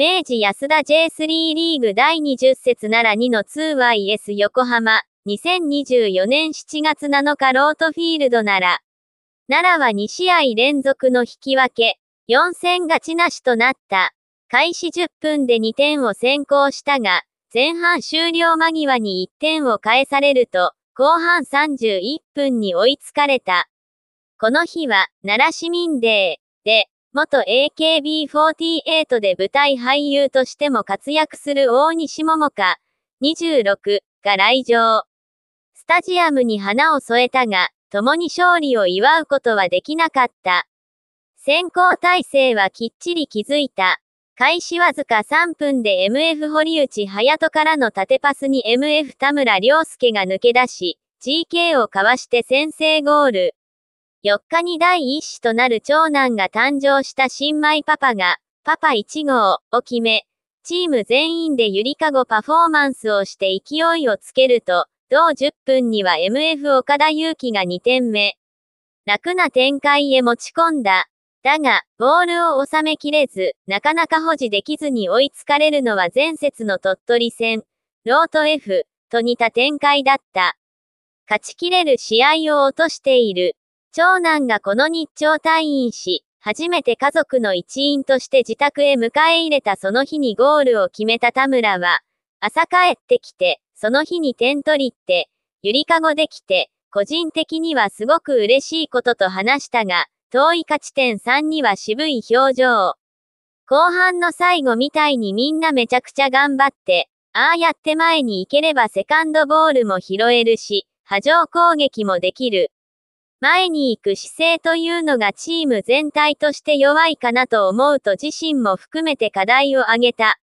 明治安田 J3 リーグ第20節なら2の 2YS 横浜、2024年7月7日ロートフィールドなら、奈良は2試合連続の引き分け、4戦勝ちなしとなった。開始10分で2点を先行したが、前半終了間際に1点を返されると、後半31分に追いつかれた。この日は、奈良市民デーで、元 AKB48 で舞台俳優としても活躍する大西桃香、26が来場。スタジアムに花を添えたが、共に勝利を祝うことはできなかった。先行体制はきっちり築いた。開始わずか3分で MF 堀内隼人からの縦パスに MF 田村良介が抜け出し、GK をかわして先制ゴール。4日に第一子となる長男が誕生した新米パパが、パパ1号を決め、チーム全員でゆりかごパフォーマンスをして勢いをつけると、同10分には MF 岡田祐希が2点目。楽な展開へ持ち込んだ。だが、ボールを収めきれず、なかなか保持できずに追いつかれるのは前節の鳥取戦、ロート F と似た展開だった。勝ちきれる試合を落としている。長男がこの日朝退院し、初めて家族の一員として自宅へ迎え入れたその日にゴールを決めた田村は、朝帰ってきて、その日に点取りって、ゆりかごできて、個人的にはすごく嬉しいことと話したが、遠い勝ち点3には渋い表情。後半の最後みたいにみんなめちゃくちゃ頑張って、ああやって前に行ければセカンドボールも拾えるし、波状攻撃もできる。前に行く姿勢というのがチーム全体として弱いかなと思うと自身も含めて課題を挙げた。